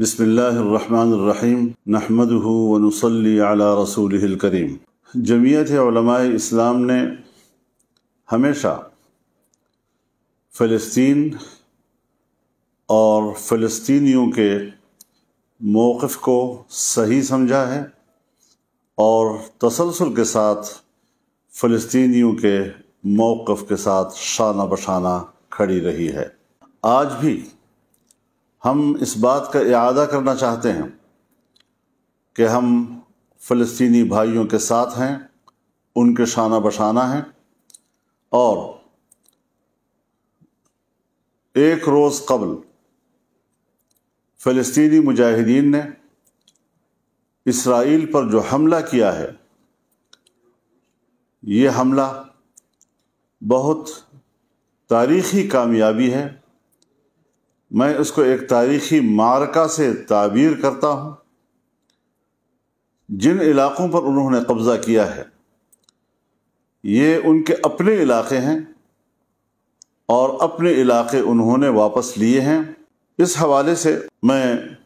बसमीम नहमदहू वनसली अला रसूल करीम जमीयत इस्लाम ने हमेशा फ़लस्तीन और फ़लस्तीनियों के मौक़ को सही समझा है और तसलसल के साथ फ़लस्तीनियों के मौक़ के साथ शाना बशाना खड़ी रही है आज भी हम इस बात का इरादा करना चाहते हैं कि हम फलस्तनी भाइयों के साथ हैं उनके शाना बशाना हैं और एक रोज़ कबल फ़लस्तीनी मुजाहिदीन ने इसराइल पर जो हमला किया है ये हमला बहुत तारीख़ी कामयाबी है मैं उसको एक तारीखी मारका से ताबीर करता हूँ जिन इलाक़ों पर उन्होंने कब्ज़ा किया है ये उनके अपने इलाके हैं और अपने इलाके उन्होंने वापस लिए हैं इस हवाले से मैं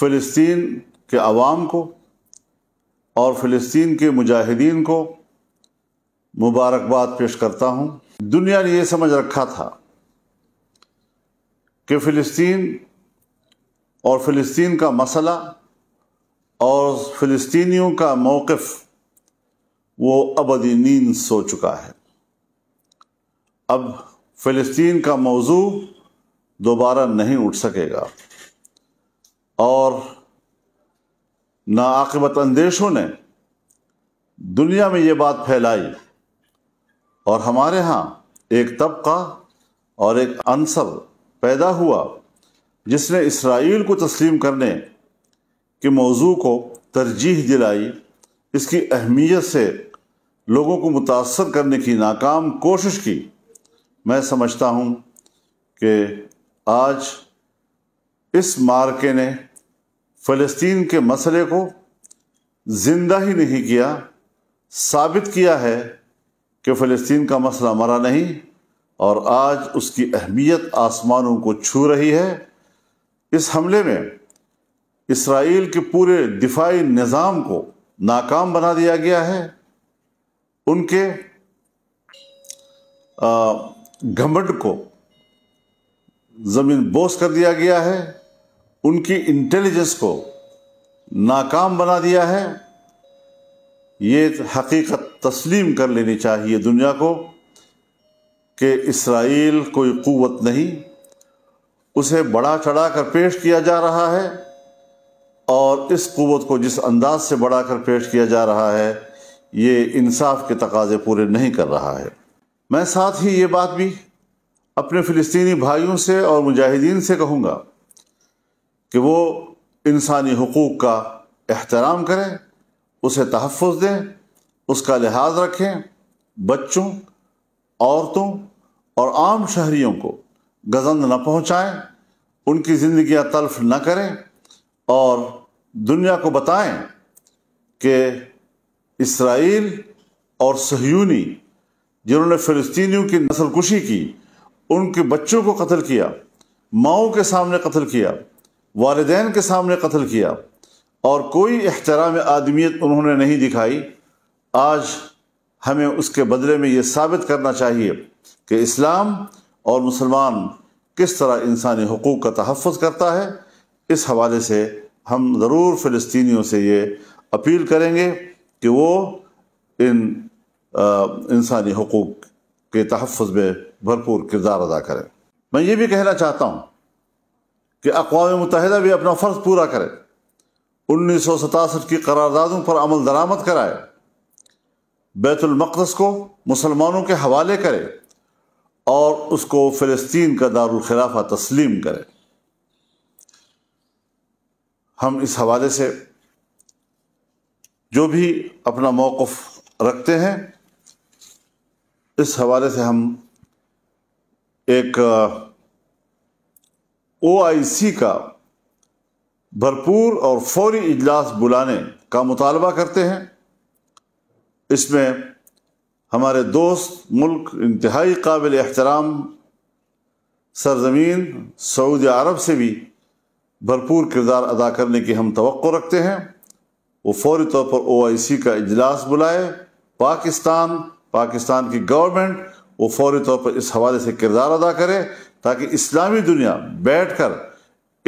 फ़लस्तीन के आवाम को और फ़िलिस्तीन के मुजाहिदीन को मुबारकबाद पेश करता हूँ दुनिया ने यह समझ रखा था कि फ़िलिस्तीन और फ़िलिस्तीन का मसला और फ़िलिस्तीनियों का मौक़ वो अबदी नींद सो चुका है अब फ़िलिस्तीन का मौजू दोबारा नहीं उठ सकेगा और नाकबत अंदेशों ने दुनिया में ये बात फैलाई और हमारे यहाँ एक तबका और एक अनसर पैदा हुआ जिसने इसराइल को तस्लीम करने के मौजू को तरजीह दिलाई इसकी अहमियत से लोगों को मुतासर करने की नाकाम कोशिश की मैं समझता हूँ कि आज इस मार्के ने फ़लस्तीन के मसले को ज़िंदा ही नहीं किया साबित किया है कि फ़लस्तीन का मसला मरा नहीं और आज उसकी अहमियत आसमानों को छू रही है इस हमले में इसराइल के पूरे दिफाई निज़ाम को नाकाम बना दिया गया है उनके घमंड को ज़मीन बोस कर दिया गया है उनकी इंटेलिजेंस को नाकाम बना दिया है ये हकीकत तस्लीम कर लेनी चाहिए दुनिया को कि इसराइल कोई क़वत नहीं उसे बड़ा चढ़ा कर पेश किया जा रहा है और इस क़वत को जिस अंदाज से बढ़ा कर पेश किया जा रहा है ये इंसाफ के तकाजे पूरे नहीं कर रहा है मैं साथ ही ये बात भी अपने फ़िलिस्तीनी भाइयों से और मुजाहिदीन से कहूँगा कि वो इंसानी हकूक़ का एहतराम करें उसे तहफ़ दें उसका लिहाज रखें बच्चों औरतों और आम शहरियों को गजंद न पहुंचाएं, उनकी जिंदगी तल्फ न करें और दुनिया को बताएं कि इसराइल और सहयूनी जिन्होंने फिलिस्तीनियों की नस्लकुशी की उनके बच्चों को कत्ल किया माओ के सामने कत्ल किया वालदेन के सामने कत्ल किया और कोई एहतराम आदमियत उन्होंने नहीं दिखाई आज हमें उसके बदले में ये साबित करना चाहिए कि इस्लाम और मुसलमान किस तरह इंसानी हकूक़ का तहफ़ करता है इस हवाले से हम ज़रूर फ़िलिस्तीनियों से ये अपील करेंगे कि वो इन इंसानी हकूक़ के तहफ़ में भरपूर किरदार अदा करें मैं ये भी कहना चाहता हूँ कि अकवा मुतहद भी अपना फ़र्ज़ पूरा करे उन्नीस सौ सतासठ की करारदादों पर अमल दरामद कराए बैतुलमक़दस को मुसलमानों के हवाले करे और उसको फ़लस्तीन का दारुलखिलाफा तस्लीम करे हम इस हवाले से जो भी अपना मौक़ रखते हैं इस हवाले से हम एक सी का भरपूर और फौरी इजलास बुलाने का मुतालबा करते हैं इसमें हमारे दोस्त मुल्क इंतहाई काबिल एहतराम सरजमीन सऊदी अरब से भी भरपूर किरदार अदा करने की हम तो रखते हैं वो फौरी तौर पर ओ आई सी का इजलास बुलाए पाकिस्तान पाकिस्तान की गवर्नमेंट वो फौरी तौर पर इस हवाले से किरदार अदा करे ताकि इस्लामी दुनिया बैठ कर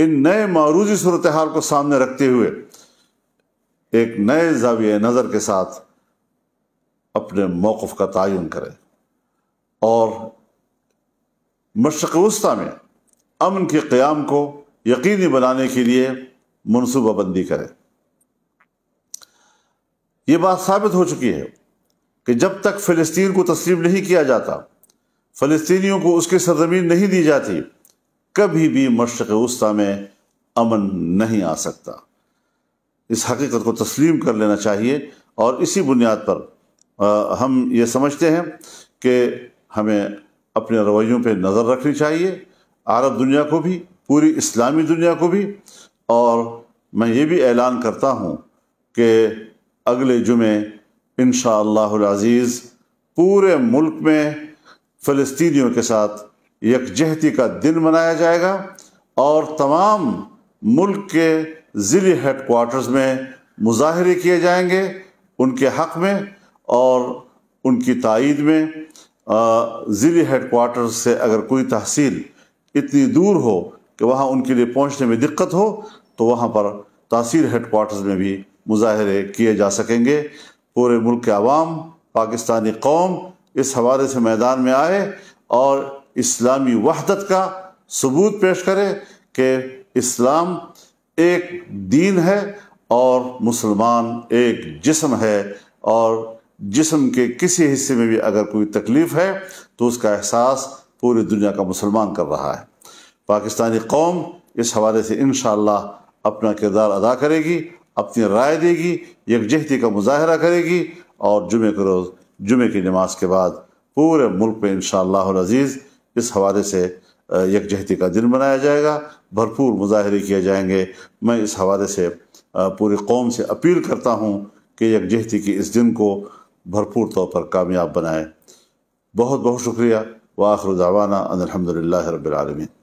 इन नए मारूजी सूरत हाल को सामने रखते हुए एक नए जाविय नज़र के साथ अपने मौक़ का तयन करें और मशरक़ वस्ती में अमन के क़्याम को यकीनी बनाने के लिए मनसूबा बंदी करें ये बात साबित हो चुकी है कि जब तक फ़लस्तीन को तस्लीम नहीं किया जाता फ़लस्तीनियों को उसकी सरजमीन नहीं दी जाती कभी भी मशरक़ वस्ती में अमन नहीं आ सकता इस हकीकत को तस्लीम कर लेना चाहिए और इसी बुनियाद पर आ, हम ये समझते हैं कि हमें अपने रवैयों पे नज़र रखनी चाहिए अरब दुनिया को भी पूरी इस्लामी दुनिया को भी और मैं ये भी ऐलान करता हूँ कि अगले जुमे इन शज़ीज़ पूरे मुल्क में फ़लस्तियों के साथ यकजहती का दिन मनाया जाएगा और तमाम मुल्क के ज़िले हेडकोार्टर्स में मुजाहरे किए जाएंगे उनके हक़ में और उनकी तइद में ज़िली हेडकोार्टर से अगर कोई तहसील इतनी दूर हो कि वहाँ उनके लिए पहुँचने में दिक्कत हो तो वहाँ पर तहसील हेडकोार्टर्स में भी मुजाहरे किए जा सकेंगे पूरे मुल्क के आवाम पाकिस्तानी कौम इस हवाले से मैदान में आए और इस्लामी वहदत का सबूत पेश करे कि इस्लाम एक दीन है और मुसलमान एक जिसम है और जिसम के किसी हिस्से में भी अगर कोई तकलीफ़ है तो उसका एहसास पूरी दुनिया का मुसलमान कर रहा है पाकिस्तानी कौम इस हवाले से इन अपना किरदार अदा करेगी अपनी राय देगी यकजहती का मुजाहरा करेगी और जुमे के रोज़ जुमे की नमाज के बाद पूरे मुल्क में इन शज़ीज़ इस हवाले से यकजहती का दिन मनाया जाएगा भरपूर मुजाहरे किए जाएंगे मैं इस हवाले से पूरी कौम से अपील करता हूँ कि यकजहती की इस दिन को भरपूर तौर पर कामयाब बनाए बहुत बहुत शुक्रिया वाखर दावाना अनिलहमदिल्ला रबालमीन